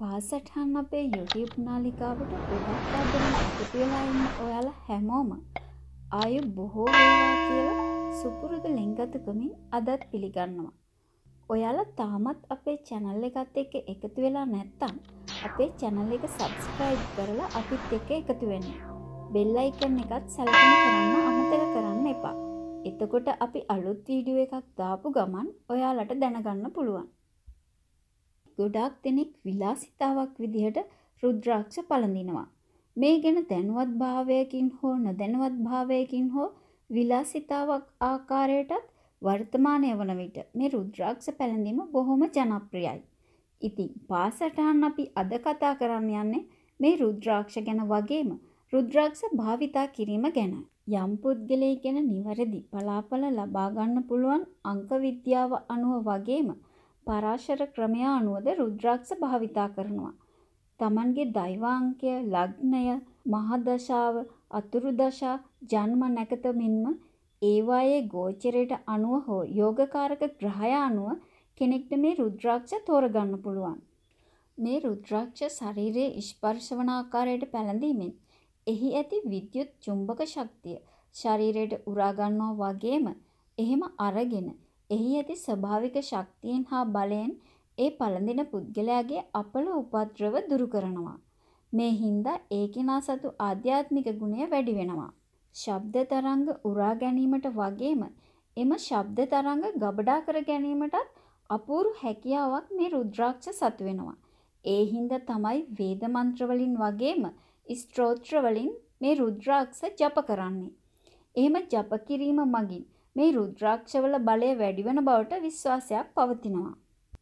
පාසටහන් අපේ YouTube නාලිකාවට ගොඩක් අදරම එකතු වෙලා ඉන්න ඔයාලා හැමෝම ආයු බොහෝ වේවා කියලා සුපුරුදු ලෙන්ගතුකමින් අදත් පිළිගන්නවා. ඔයාලා තාමත් අපේ channel එකත් එක්ක එකතු වෙලා නැත්තම් අපේ channel එක subscribe කරලා අපිත් එක්ක එකතු වෙන්න. bell icon එකත් සැලකුම් කරන්න අමතක කරන්න එපා. එතකොට අපි අලුත් වීඩියෝ එකක් දාපු ගමන් ඔයාලට දැනගන්න පුළුවන්. ගොඩාක් දෙනෙක් විලාසිතාවක් විදිහට රුද්‍රාක්ෂ පළඳිනවා. මේ ගැන දැනුවත් භාවයකින් හෝ නොදැනුවත් භාවයකින් හෝ විලාසිතාවක් ආකාරයටත් වර්තමානය වන විට මේ රුද්‍රාක්ෂ පැළඳීම බොහොම ජනප්‍රියයි. ඉතින් පාසටහන් අපි අද කතා කරන්න යන්නේ මේ රුද්‍රාක්ෂ ගැන වගේම රුද්‍රාක්ෂ භාවිතා කිරීම ගැන. යම් පුද්ගලයෙක් ගැන නිවැරදි පලාපල ලබා ගන්න පුළුවන් අංක විද්‍යාව අනුව වගේම පරාශර ක්‍රමය අනුවද රුද්‍රාක්ෂ භාවිතා කරනවා. තමන්ගේ දෛවාංකය, ලග්නය, මහදශාව, අතුරු දශා, ජන්ම නැකත මෙන්ම ඒවායේ ගෝචරයට අනුව හෝ යෝගකාරක ග්‍රහය අනුව කෙනෙක්ට මේ රුද්‍රාක්ෂ තෝරගන්න පුළුවන්. මේ රුද්‍රාක්ෂ ශරීරයේ ස්පර්ශ වන ආකාරයට පැළඳීමෙන් එහි ඇති විද්‍යුත් චුම්බක ශක්තිය ශරීරයට උරා ගන්නවා වගේම එහෙම අරගෙන එහි ඇති ස්වභාවික ශක්තියෙන් හා බලයෙන් ඒ පළඳින පුද්ගලයාගේ අපල උපද්‍රව දුරු කරනවා. මේ හින්දා ඒ කෙනා සතු ආධ්‍යාත්මික ගුණය වැඩි වෙනවා. ශබ්ද තරංග උරා ගැනීමට වගේම එම ශබ්ද තරංග ගබඩා කර ගැනීමටත් අපූරු හැකියාවක් මේ රුද්‍රාක්ෂ සතු වෙනවා. ඒ හින්දා තමයි වේද මන්ත්‍ර වලින් වගේම ස්ත්‍රෝත්‍ර වලින් මේ රුද්‍රාක්ෂ ජප කරන්නේ. එහෙම ජප කිරීම මගින් මේ රුද්‍රාක්ෂවල බලය වැඩිවන බවට විශ්වාසයක් පවතිනවා.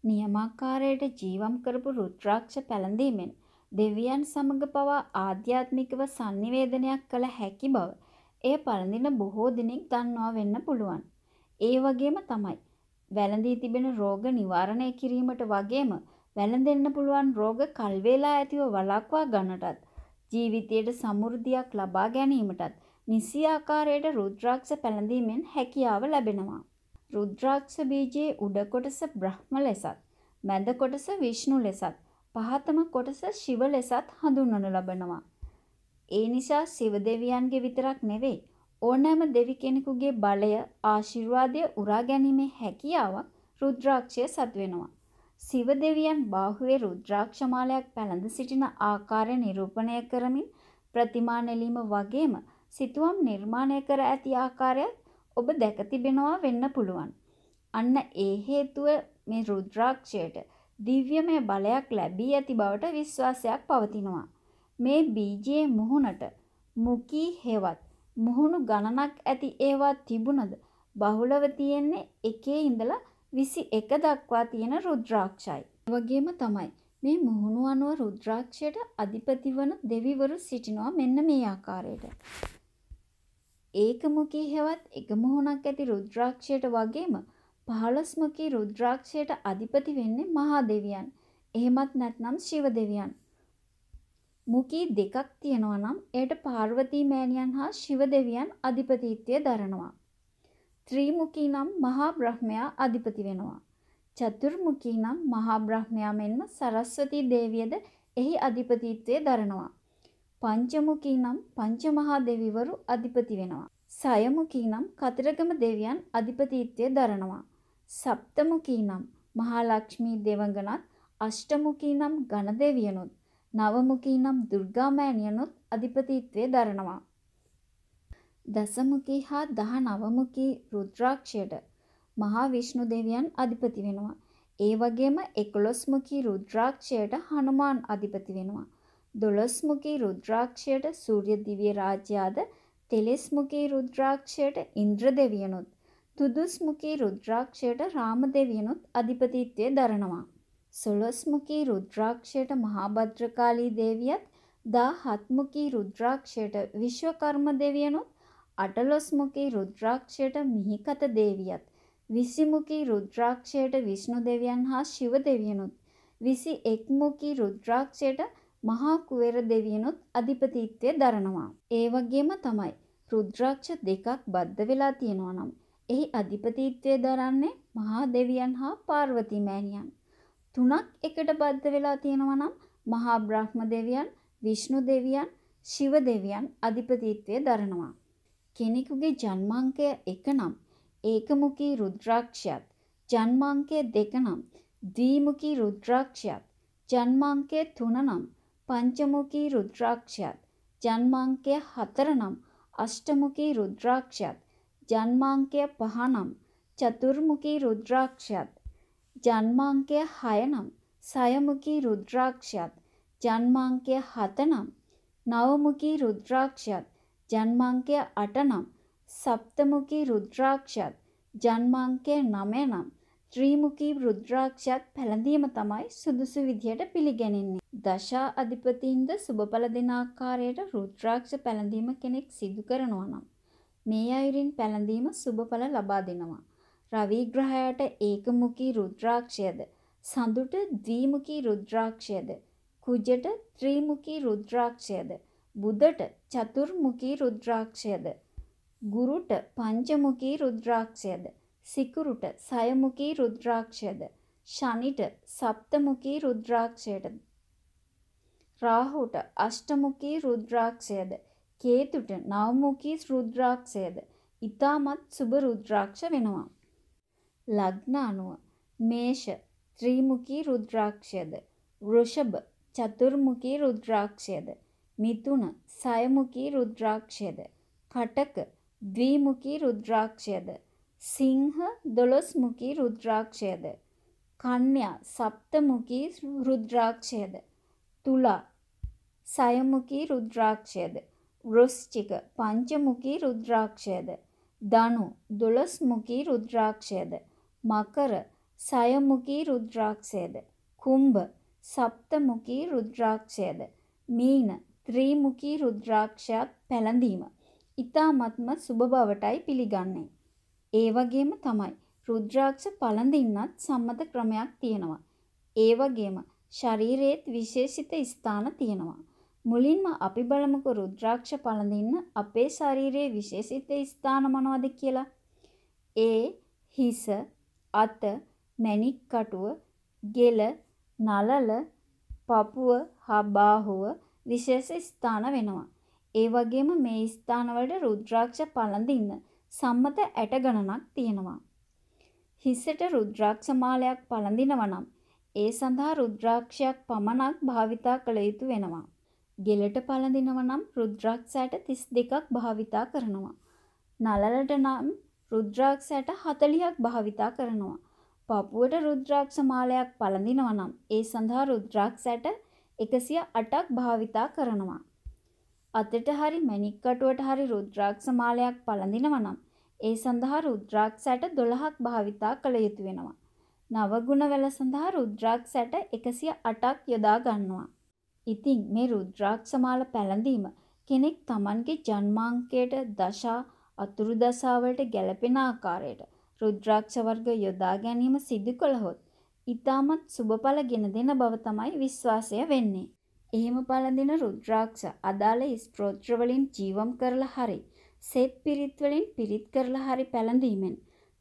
නියමාකාරයට ජීවම් කරපු රුද්‍රාක්ෂ පැළඳීමෙන් දෙවියන් සමග පවා ආධ්‍යාත්මිකව sannivedanayak කළ හැකි බව එය පළඳින බොහෝ දිනෙක දන්නවා වෙන්න පුළුවන්. ඒ වගේම තමයි වැළඳී තිබෙන රෝග නිවාරණය කිරීමට වගේම වැළඳෙන්න පුළුවන් රෝග කල්වේලා ඇතිව වළක්වා ගන්නටත් ජීවිතයට සමෘද්ධියක් ලබා ගැනීමටත් නිසි ආකාරයට රුද්‍රාක්ෂ පැළඳීමෙන් හැකියාව ලැබෙනවා. රුද්‍රාක්ෂ බීජයේ උඩ කොටස බ්‍රහ්ම ලෙසත්, මැද කොටස විෂ්ණු ලෙසත්, පහතම කොටස ශිව ලෙසත් හඳුන්වනු ලබනවා. ඒ නිසා ශිව දෙවියන්ගේ විතරක් නෙවෙයි ඕනෑම දෙවි කෙනෙකුගේ බලය ආශිර්වාදය උරා ගැනීමේ හැකියාවක් රුද්‍රාක්ෂය සත්වෙනවා. ශිව දෙවියන් බාහුවේ රුද්‍රාක්ෂමාලයක් පැළඳ සිටින ආකාරය නිරූපණය කරමින් ප්‍රතිමා නෙලීම වගේම සිතුවම් නිර්මාණය කර ඇති ආකාරයත් ඔබ දැක තිබෙනවා වෙන්න පුළුවන්. අන්න ඒ හේතුව මේ රුද්‍රාක්ෂයට දිව්‍යමය බලයක් ලැබී ඇති බවට විශ්වාසයක් පවතිනවා. මේ බීජයේ මුහුණට මුකී හේවත් මුහුණු ගණනක් ඇති ඒවා තිබුණද බහුලව තියෙන්නේ එකේ ඉඳලා 21 දක්වා තියෙන රුද්‍රාක්ෂයි. වගේම තමයි මේ මුහුණු අනුව රුද්‍රාක්ෂයට අධිපති වන දෙවිවරු සිටිනවා මෙන්න මේ ආකාරයට. ඒකමුඛී හෙවත් එක මොහොනක් ඇති රුද්‍රාක්ෂයට වගේම 15 මුඛී රුද්‍රාක්ෂයට අධිපති වෙන්නේ මහා දෙවියන්. එහෙමත් නැත්නම් ශිව දෙවියන්. මුඛී දෙකක් තියෙනවා නම් එයට පාර්වතී මෑණියන් හා ශිව දෙවියන් අධිපතිත්වය දරනවා. ත්‍රිමුඛී නම් මහා බ්‍රහ්මයා අධිපති වෙනවා. චතුර්මුඛී නම් මහා බ්‍රහ්මයා මෙන්ම සරස්වති දේවියද එහි අධිපතිත්වය දරනවා. පංචමුඛී නම් පංචමහා දෙවිවරු අධිපති වෙනවා. සයමුඛී නම් කතරගම දෙවියන් අධිපතිත්වය දරනවා. සප්තමුඛී නම් මහාලක්ෂ්මී දෙවඟනත් අෂ්ටමුඛී නම් ඝන දෙවියනුත් නවමුඛී නම් දුර්ගා මෑණියනුත් අධිපතිත්වය දරනවා. දසමුඛී හා 19 මුඛී රුද්‍රාක්ෂයට මහා විෂ්ණු දෙවියන් අධිපති වෙනවා. ඒ වගේම 11 මුඛී රුද්‍රාක්ෂයට හනුමාන් අධිපති වෙනවා. දොළොස්මුකී රුද්‍රාක්ෂයට සූර්ය දිව්‍ය රාජ්‍යාද තෙලෙස්මුකී රුද්‍රාක්ෂයට ඉන්ද්‍ර දෙවියනුත් තුදුස්මුකී රුද්‍රාක්ෂයට රාම දෙවියනුත් අධිපතිත්වය දරනවා. සොළොස්මුකී රුද්‍රාක්ෂයට මහාභද්‍රකාලී දේවියත් දා හත්මුකී රුද්‍රාක්ෂයට විශ්වකර්ම දෙවියනුත් අටලොස්මුකී රුද්‍රාක්ෂයට මිහිකත දේවියත් විසිමුකී රුද්‍රාක්ෂයට විෂ්ණු දෙවියන් හා ශිව දෙවියනුත් විසි එක්මුකී රුද්‍රාක්ෂයට මහා කුවේර දෙවියනුත් අධිපතිත්වය දරනවා. ඒ වගේම තමයි රුද්‍රාක්ෂ දෙකක් බද්ධ වෙලා තියෙනවා නම් එහි අධිපතිත්වය දරන්නේ මහා දෙවියන් හා පාර්වති මෑණියන්. තුනක් එකට බද්ධ වෙලා තියෙනවා නම් මහා බ්‍රහ්ම දෙවියන්, විෂ්ණු දෙවියන්, ශිව දෙවියන් අධිපතිත්වය දරනවා. කෙනෙකුගේ ජන්මාංකය එක නම් ඒකමුඛී රුද්‍රාක්ෂයත් ජන්මාංකය දෙක නම් ද්විමුඛී රුද්‍රාක්ෂයත් ජන්මාංකය තුන නම් පංචමුඛී රුද්‍රාක්ෂයත් ජන්මාංකය 4 නම් අෂ්ටමුඛී රුද්‍රාක්ෂයත් ජන්මාංකය 5 නම් චතුර්මුඛී රුද්‍රාක්ෂයත් ජන්මාංකය 6 නම් සයමුඛී රුද්‍රාක්ෂයත් ජන්මාංකය 7 නම් නවමුඛී රුද්‍රාක්ෂයත් ජන්මාංකය 8 නම් සප්තමුඛී රුද්‍රාක්ෂයත් ජන්මාංකය 9 නම් ත්‍රිමුඛී රුද්‍රාක්ෂයත් පැළඳීම තමයි සුදුසු විදියට පිළිගැනෙන්නේ දශා අධිපතින්ද සුබඵල දෙන ආකාරයට රුද්‍රාක්ෂ පැලඳීම කෙනෙක් සිදු කරනවා නම් මේ අයුරින් පැලඳීම සුබඵල ලබා දෙනවා. රවි ග්‍රහයට ඒකමුඛී රුද්‍රාක්ෂයද සඳුට ද්විමුඛී රුද්‍රාක්ෂයද කුජට ත්‍රිමුඛී රුද්‍රාක්ෂයද බුදට චතුර්මුඛී රුද්‍රාක්ෂයද ගුරුට පංචමුඛී රුද්‍රාක්ෂයද සිකුරුට සයමුඛී රුද්‍රාක්ෂයද ශනිට සප්තමුඛී රුද්‍රාක්ෂයටද රාහුට අෂ්ටමුඛී රුද්‍රාක්ෂයද කේතුට නවමුඛී රුද්‍රාක්ෂයද ඊටමත් සුබ රුද්‍රාක්ෂ වෙනවා. ලග්න අනුව මේෂ ත්‍රිමුඛී රුද්‍රාක්ෂයද වෘෂභ චතුර්මුඛී රුද්‍රාක්ෂයද මිතුන සයමුඛී රුද්‍රාක්ෂයද කටක ද්විමුඛී රුද්‍රාක්ෂයද සිංහ දොළොස්මුඛී රුද්‍රාක්ෂයද කන්‍යා සප්තමුඛී රුද්‍රාක්ෂයද තුලා සයමුකී රුද්‍රාක්ෂයද වෘශ්චික පංචමුකී රුද්‍රාක්ෂයද ධනු දොළස්මුකී රුද්‍රාක්ෂයද මකර සයමුකී රුද්‍රාක්ෂයද කුම්භ සප්තමුකී රුද්‍රාක්ෂයද මීන ත්‍රිමුකී රුද්‍රාක්ෂයත් පැළඳීම ඊ타මත්ම සුබ බවටයි පිළිගන්නේ. ඒ වගේම තමයි රුද්‍රාක්ෂ පළඳින්නත් සම්මත ක්‍රමයක් තියෙනවා. ඒ වගේම ශරීරයේත් විශේෂිත ස්ථාන තියෙනවා. මුලින්ම අපි බලමුකෝ රුද්‍රාක්ෂ පළඳින්න අපේ ශරීරයේ විශේෂිත ස්ථාන මොනවද කියලා. ඒ හිස, අත, මැණික් කටුව, ගෙල, නලල, පපුව හා බාහුව විශේෂ ස්ථාන වෙනවා. ඒ වගේම මේ ස්ථානවලට රුද්‍රාක්ෂ පළඳින්න සම්මත ඇට ගණනක් තියෙනවා. හිසට රුද්‍රාක්ෂ මාලයක් පළඳිනවා නම් ඒ සඳහා රුද්‍රාක්ෂයක් පමණක් භාවිතා කළ යුතු වෙනවා. ගෙලට පළඳිනව නම් රුද්‍රාක්ෂයට 32ක් භාවිතා කරනවා. නළලට නම් රුද්‍රාක්ෂයට 40ක් භාවිතා කරනවා. පපුවට රුද්‍රාක්ෂ මාලයක් පළඳිනව නම් ඒ සඳහා රුද්‍රාක්ෂයට 108ක් භාවිතා කරනවා. අතට හරි මණික් කටුවට හරි රුද්‍රාක්ෂ මාලයක් පළඳිනව නම් ඒ සඳහා රුද්‍රාක්ෂයට 12ක් භාවිතා කළ යුතු වෙනවා. නවගුණවැල සඳහා රුද්‍රාක්ෂයට 108ක් යොදා ගන්නවා. ඉතින් මේ රුද්‍රාක්ෂමාල පැළඳීම කෙනෙක් Tamanගේ ජන්මාංකයට දශා අතුරු දශාවලට ගැළපෙන ආකාරයට රුද්‍රාක්ෂ වර්ග යොදා ගැනීම සිදු කළහොත් ඊටමත් සුබඵල ගෙන දෙන බව තමයි විශ්වාසය වෙන්නේ. එහෙම පළඳින රුද්‍රාක්ෂ අදාළ ස්ත්‍රෝත්‍ර වලින් ජීවම් කරලා හරි සෙත් පිරිත් වලින් පිරිත් කරලා හරි පැළඳීමෙන්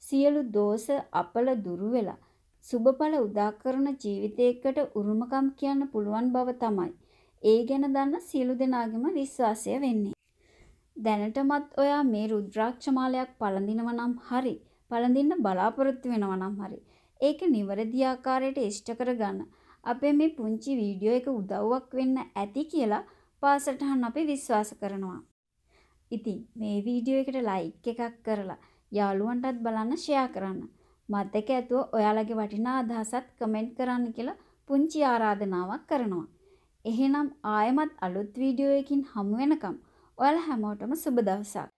සියලු දෝෂ අපල දුරු වෙලා සුබඵල උදාකරන ජීවිතයකට උරුමකම් කියන්න පුළුවන් බව තමයි. ඒ ගැන දන්න සියලු දෙනාගේම විශ්වාසය වෙන්නේ. දැනටමත් ඔයා මේ රුද්‍රාක්ෂ මාලයක් පළඳිනවා නම් හරි, පළඳින්න බලාපොරොත්තු වෙනවා නම් හරි, ඒක නිවැරදි ආකාරයට ඉෂ්ට කරගන්න අපේ මේ පුංචි වීඩියෝ එක උදව්වක් වෙන්න ඇති කියලා පාසටහන් අපි විශ්වාස කරනවා. ඉතින් මේ වීඩියෝ එකට ලයික් එකක් කරලා යාළුවන්ටත් බලන්න ෂෙයා කරන්න. මත් එක්ක ඇතුව ඔයාලගේ වටිනා අදහසත් කමෙන්ට් කරන්න කියලා පුංචි ආරාධනාවක් කරනවා. එහෙනම් ආයෙමත් අලුත් වීඩියෝ එකකින් හමු වෙනකම් ඔයාලා හැමෝටම සුබ දවසක්.